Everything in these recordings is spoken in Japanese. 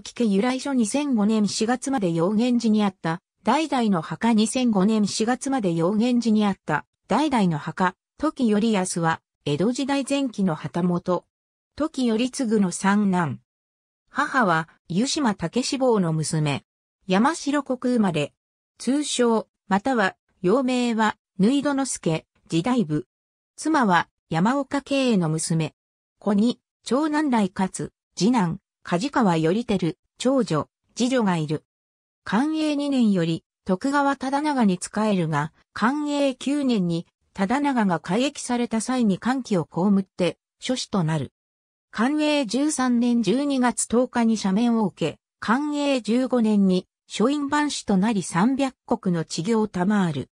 時家由来書2005年4月まで陽源寺にあった、代々の墓2005年4月まで陽源寺にあった、代々の墓、時頼康は、江戸時代前期の旗本。時頼次の三男。母は、湯島武志望の娘。山城国生まれ。通称、または、幼名は、縫戸之助、時代部。妻は、山岡経営の娘。子に、長男来かつ、次男、梶川頼照、長女、次女がいる。寛永2年より、徳川忠長に仕えるが、寛永9年に、忠長が改役された際に歓喜を被って、諸子となる。寛永13年12月10日に赦免を受け、寛永15年に、書院番士となり300国の治業を賜る。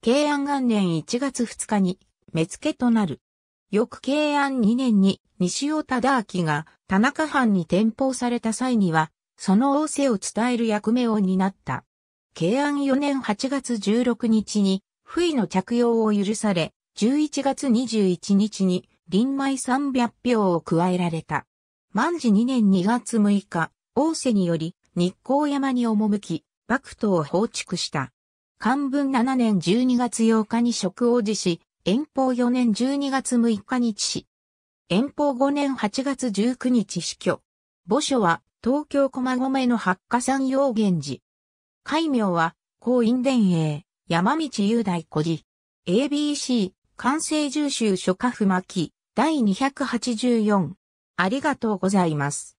慶安元年1月2日に、目付となる。翌慶安2年に西尾忠明が田中藩に転封された際には、その王政を伝える役目を担った。慶安4年8月16日に、不意の着用を許され、11月21日に、臨米300票を加えられた。万事2年2月6日、王政により、日光山に赴き、幕府を放逐した。漢文7年12月8日に職を辞し、遠方4年12月6日日死。遠方5年8月19日死去。墓所は東京駒込の八火山陽源寺。戒名は、高院伝営、山道雄大古寺。ABC、完成重修書家不巻、第284。ありがとうございます。